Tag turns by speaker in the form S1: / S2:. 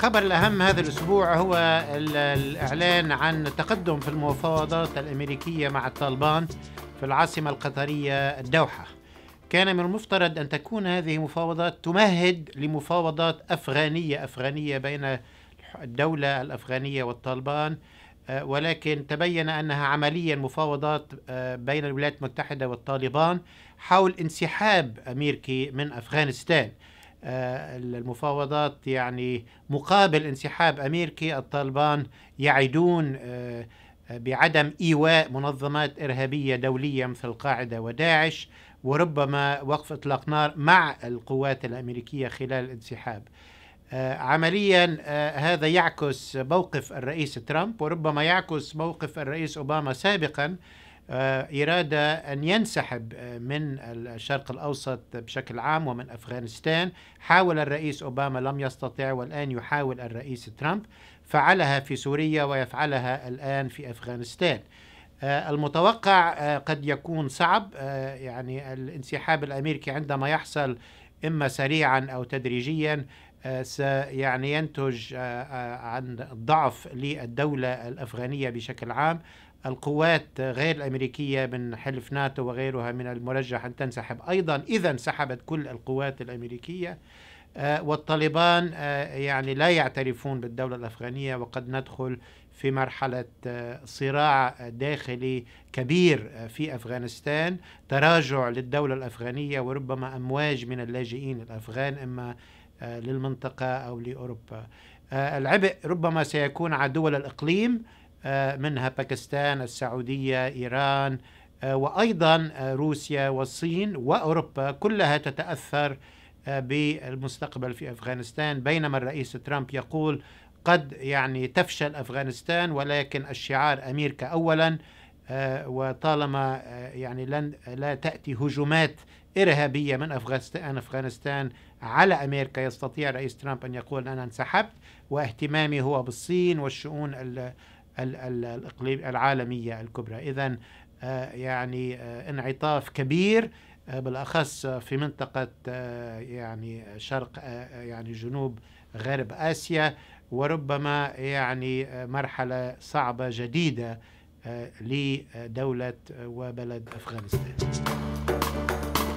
S1: الخبر الأهم هذا الأسبوع هو الإعلان عن تقدم في المفاوضات الأمريكية مع الطالبان في العاصمة القطرية الدوحة كان من المفترض أن تكون هذه المفاوضات تمهد لمفاوضات أفغانية أفغانية بين الدولة الأفغانية والطالبان آه، ولكن تبين أنها عمليا مفاوضات آه، بين الولايات المتحدة والطالبان حول انسحاب أميركي من أفغانستان آه، المفاوضات يعني مقابل انسحاب امريكي الطالبان يعدون آه، بعدم ايواء منظمات ارهابيه دوليه مثل القاعده وداعش وربما وقف اطلاق نار مع القوات الامريكيه خلال الانسحاب. آه، عمليا هذا يعكس موقف الرئيس ترامب وربما يعكس موقف الرئيس اوباما سابقا آه، إرادة أن ينسحب آه، من الشرق الأوسط بشكل عام ومن أفغانستان حاول الرئيس أوباما لم يستطع والآن يحاول الرئيس ترامب فعلها في سوريا ويفعلها الآن في أفغانستان آه، المتوقع قد يكون صعب يعني الانسحاب الأمريكي عندما يحصل إما سريعا أو تدريجيا آه، سيعني ينتج آه، آه، عن ضعف للدولة الأفغانية بشكل عام القوات غير الأمريكية من حلف ناتو وغيرها من المرجح أن تنسحب أيضا إذا انسحبت كل القوات الأمريكية والطالبان يعني لا يعترفون بالدولة الأفغانية وقد ندخل في مرحلة صراع داخلي كبير في أفغانستان تراجع للدولة الأفغانية وربما أمواج من اللاجئين الأفغان إما آه، للمنطقة أو لأوروبا آه، العبء ربما سيكون على دول الإقليم آه، منها باكستان السعودية إيران وأيضا روسيا والصين وأوروبا كلها تتأثر بالمستقبل في أفغانستان بينما الرئيس ترامب يقول قد يعني تفشل أفغانستان ولكن الشعار أمريكا أولاً آه، وطالما آه، يعني لن لا تاتي هجمات ارهابيه من افغانستان على امريكا يستطيع رئيس ترامب ان يقول انا انسحبت واهتمامي هو بالصين والشؤون الاقليم العالميه الكبرى اذا آه، يعني انعطاف كبير بالاخص في منطقه يعني شرق يعني جنوب غرب اسيا وربما يعني مرحله صعبه جديده آه، لدولة وبلد أفغانستان